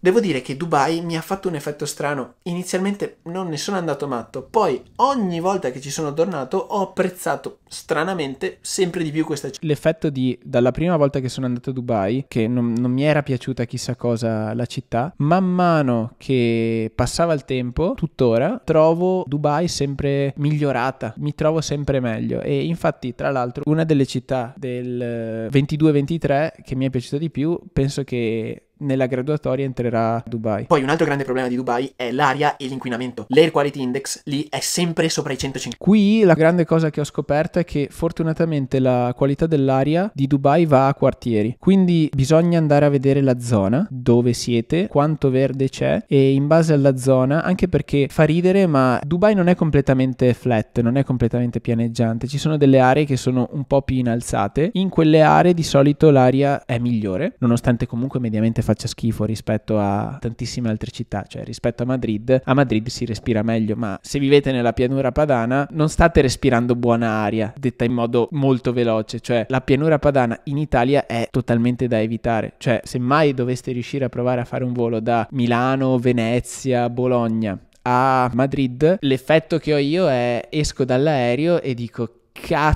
Devo dire che Dubai mi ha fatto un effetto strano. Inizialmente non ne sono andato matto, poi ogni volta che ci sono tornato ho apprezzato stranamente sempre di più questa città. L'effetto di dalla prima volta che sono andato a Dubai, che non, non mi era piaciuta chissà cosa la città, man mano che passava il tempo, tuttora trovo Dubai sempre migliorata, mi trovo sempre meglio. E infatti, tra l'altro, una delle città del 22-23 che mi è piaciuta di più, penso che nella graduatoria entrerà Dubai. Poi un altro grande problema di Dubai è l'aria e l'inquinamento. L'air quality index lì è sempre sopra i 150. Qui la grande cosa che ho scoperto è che fortunatamente la qualità dell'aria di Dubai va a quartieri, quindi bisogna andare a vedere la zona dove siete, quanto verde c'è e in base alla zona, anche perché fa ridere, ma Dubai non è completamente flat, non è completamente pianeggiante, ci sono delle aree che sono un po' più inalzate. In quelle aree di solito l'aria è migliore, nonostante comunque mediamente faccia schifo rispetto a tantissime altre città, cioè rispetto a Madrid, a Madrid si respira meglio, ma se vivete nella pianura padana non state respirando buona aria, detta in modo molto veloce, cioè la pianura padana in Italia è totalmente da evitare, cioè se mai doveste riuscire a provare a fare un volo da Milano, Venezia, Bologna a Madrid, l'effetto che ho io è esco dall'aereo e dico cazzo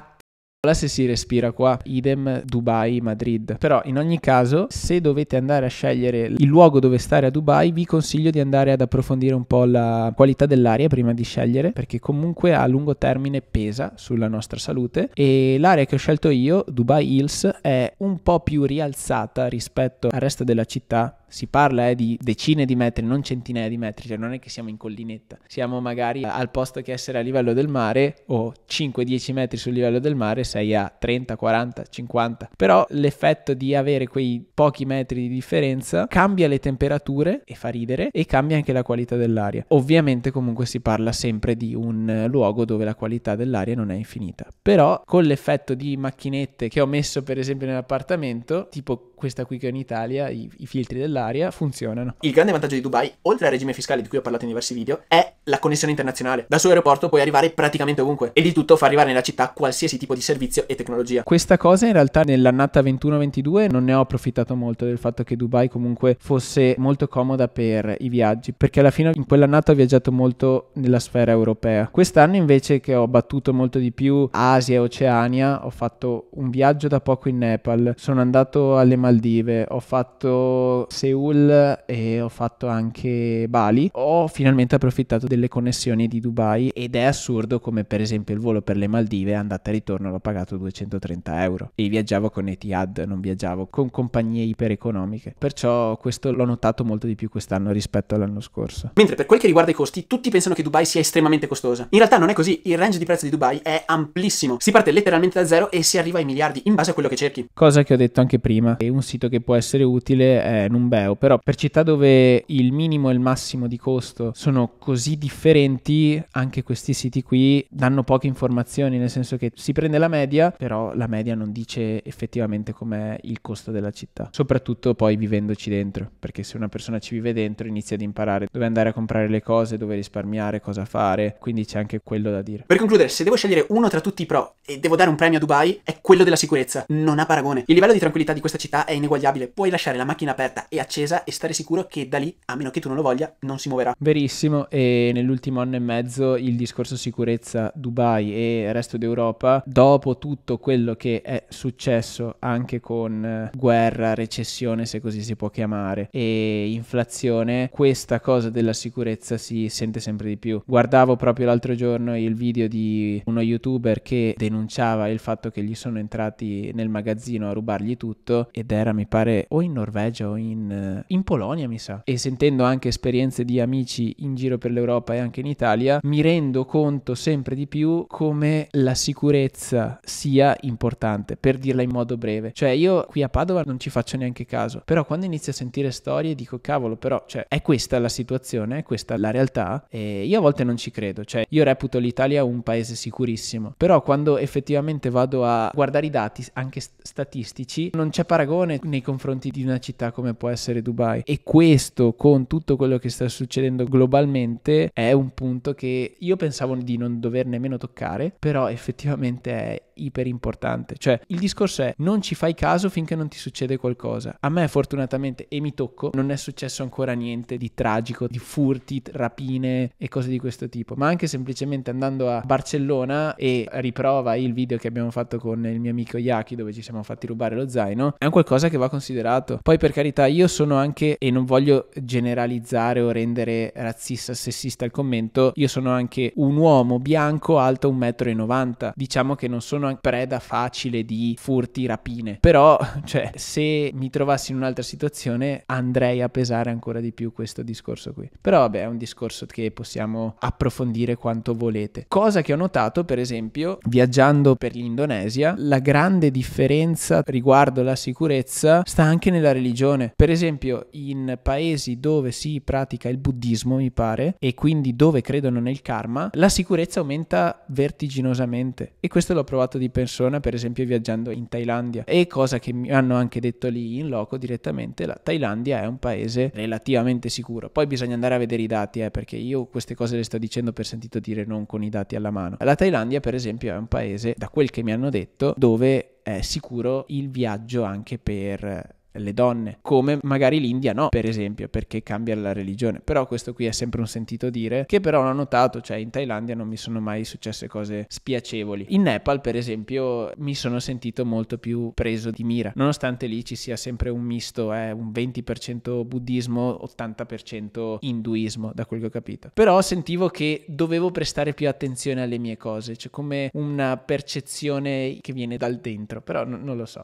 Ora se si respira qua, idem Dubai, Madrid. Però in ogni caso, se dovete andare a scegliere il luogo dove stare a Dubai, vi consiglio di andare ad approfondire un po' la qualità dell'aria prima di scegliere, perché comunque a lungo termine pesa sulla nostra salute. E l'area che ho scelto io, Dubai Hills, è un po' più rialzata rispetto al resto della città si parla eh, di decine di metri, non centinaia di metri, cioè non è che siamo in collinetta, siamo magari al posto che essere a livello del mare o 5-10 metri sul livello del mare sei a 30, 40, 50, però l'effetto di avere quei pochi metri di differenza cambia le temperature e fa ridere e cambia anche la qualità dell'aria. Ovviamente comunque si parla sempre di un luogo dove la qualità dell'aria non è infinita, però con l'effetto di macchinette che ho messo per esempio nell'appartamento, tipo questa qui che ho in Italia, i, i filtri dell'aria, dell'aria funzionano. Il grande vantaggio di Dubai, oltre al regime fiscale di cui ho parlato in diversi video, è la connessione internazionale. Dal suo aeroporto puoi arrivare praticamente ovunque e di tutto fa arrivare nella città qualsiasi tipo di servizio e tecnologia. Questa cosa in realtà nell'annata 21-22 non ne ho approfittato molto del fatto che Dubai comunque fosse molto comoda per i viaggi, perché alla fine in quell'annata ho viaggiato molto nella sfera europea. Quest'anno invece che ho battuto molto di più Asia e Oceania, ho fatto un viaggio da poco in Nepal, sono andato alle Maldive, ho fatto Seoul e ho fatto anche Bali. Ho finalmente approfittato del delle connessioni di Dubai ed è assurdo come per esempio il volo per le Maldive andata e ritorno l'ho pagato 230 euro e viaggiavo con Etihad, non viaggiavo con compagnie iper economiche Perciò questo l'ho notato molto di più quest'anno rispetto all'anno scorso. Mentre per quel che riguarda i costi, tutti pensano che Dubai sia estremamente costosa. In realtà non è così, il range di prezzo di Dubai è amplissimo. Si parte letteralmente da zero e si arriva ai miliardi in base a quello che cerchi. Cosa che ho detto anche prima, e un sito che può essere utile è Numbeo, però per città dove il minimo e il massimo di costo sono così differenti differenti, anche questi siti qui danno poche informazioni, nel senso che si prende la media, però la media non dice effettivamente com'è il costo della città, soprattutto poi vivendoci dentro, perché se una persona ci vive dentro inizia ad imparare dove andare a comprare le cose, dove risparmiare, cosa fare, quindi c'è anche quello da dire. Per concludere, se devo scegliere uno tra tutti i pro e devo dare un premio a Dubai, è quello della sicurezza, non ha paragone. Il livello di tranquillità di questa città è ineguagliabile, puoi lasciare la macchina aperta e accesa e stare sicuro che da lì, a meno che tu non lo voglia, non si muoverà. Verissimo e nell'ultimo anno e mezzo il discorso sicurezza Dubai e resto d'Europa, dopo tutto quello che è successo anche con eh, guerra, recessione, se così si può chiamare, e inflazione, questa cosa della sicurezza si sente sempre di più. Guardavo proprio l'altro giorno il video di uno youtuber che denunciava il fatto che gli sono entrati nel magazzino a rubargli tutto ed era, mi pare, o in Norvegia o in, eh, in Polonia, mi sa. E sentendo anche esperienze di amici in giro per l'Europa, Europa e anche in Italia, mi rendo conto sempre di più come la sicurezza sia importante, per dirla in modo breve. Cioè io qui a Padova non ci faccio neanche caso, però quando inizio a sentire storie dico cavolo, però cioè, è questa la situazione, è questa la realtà e io a volte non ci credo, cioè io reputo l'Italia un paese sicurissimo, però quando effettivamente vado a guardare i dati, anche statistici, non c'è paragone nei confronti di una città come può essere Dubai e questo con tutto quello che sta succedendo globalmente è un punto che io pensavo di non dover nemmeno toccare, però effettivamente è iper importante. Cioè, il discorso è non ci fai caso finché non ti succede qualcosa. A me fortunatamente, e mi tocco, non è successo ancora niente di tragico, di furti, rapine e cose di questo tipo, ma anche semplicemente andando a Barcellona e riprova il video che abbiamo fatto con il mio amico Yaki dove ci siamo fatti rubare lo zaino, è un qualcosa che va considerato. Poi per carità, io sono anche e non voglio generalizzare o rendere razzista, sessista vista il commento, io sono anche un uomo bianco alto 1,90 m. Diciamo che non sono preda facile di furti, rapine. Però, cioè, se mi trovassi in un'altra situazione andrei a pesare ancora di più questo discorso qui. Però vabbè, è un discorso che possiamo approfondire quanto volete. Cosa che ho notato, per esempio, viaggiando per l'Indonesia, la grande differenza riguardo la sicurezza sta anche nella religione. Per esempio, in paesi dove si pratica il buddismo, mi pare, e qui quindi dove credono nel karma, la sicurezza aumenta vertiginosamente. E questo l'ho provato di persona, per esempio viaggiando in Thailandia. E cosa che mi hanno anche detto lì in loco direttamente, la Thailandia è un paese relativamente sicuro. Poi bisogna andare a vedere i dati, eh, perché io queste cose le sto dicendo per sentito dire non con i dati alla mano. La Thailandia, per esempio, è un paese, da quel che mi hanno detto, dove è sicuro il viaggio anche per le donne, come magari l'India no, per esempio, perché cambia la religione. Però questo qui è sempre un sentito dire, che però non notato, cioè in Thailandia non mi sono mai successe cose spiacevoli. In Nepal, per esempio, mi sono sentito molto più preso di mira, nonostante lì ci sia sempre un misto, eh, un 20% buddismo, 80% induismo, da quel che ho capito. Però sentivo che dovevo prestare più attenzione alle mie cose, cioè come una percezione che viene dal dentro, però n- non lo so.